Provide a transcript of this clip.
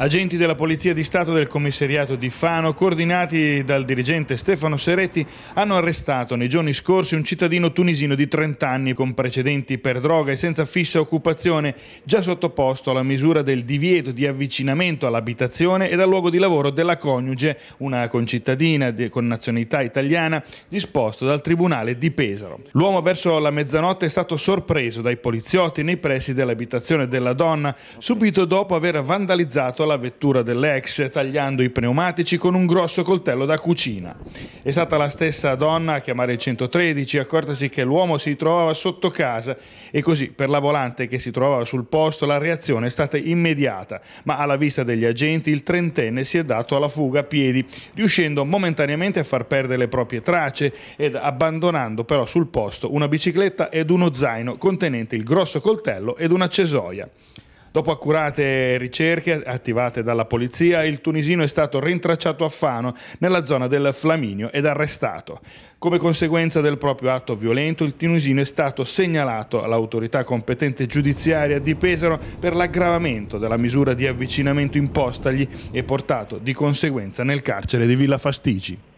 Agenti della Polizia di Stato del commissariato di Fano, coordinati dal dirigente Stefano Seretti, hanno arrestato nei giorni scorsi un cittadino tunisino di 30 anni con precedenti per droga e senza fissa occupazione, già sottoposto alla misura del divieto di avvicinamento all'abitazione e al luogo di lavoro della coniuge, una concittadina con nazionalità italiana, disposto dal Tribunale di Pesaro. L'uomo verso la mezzanotte è stato sorpreso dai poliziotti nei pressi dell'abitazione della donna, subito dopo aver vandalizzato la la vettura dell'ex tagliando i pneumatici con un grosso coltello da cucina. È stata la stessa donna a chiamare il 113, accortasi che l'uomo si trovava sotto casa e così per la volante che si trovava sul posto la reazione è stata immediata, ma alla vista degli agenti il trentenne si è dato alla fuga a piedi, riuscendo momentaneamente a far perdere le proprie tracce ed abbandonando però sul posto una bicicletta ed uno zaino contenente il grosso coltello ed una cesoia. Dopo accurate ricerche attivate dalla polizia, il tunisino è stato rintracciato a Fano, nella zona del Flaminio, ed arrestato. Come conseguenza del proprio atto violento, il tunisino è stato segnalato all'autorità competente giudiziaria di Pesaro per l'aggravamento della misura di avvicinamento impostagli e portato di conseguenza nel carcere di Villa Fastigi.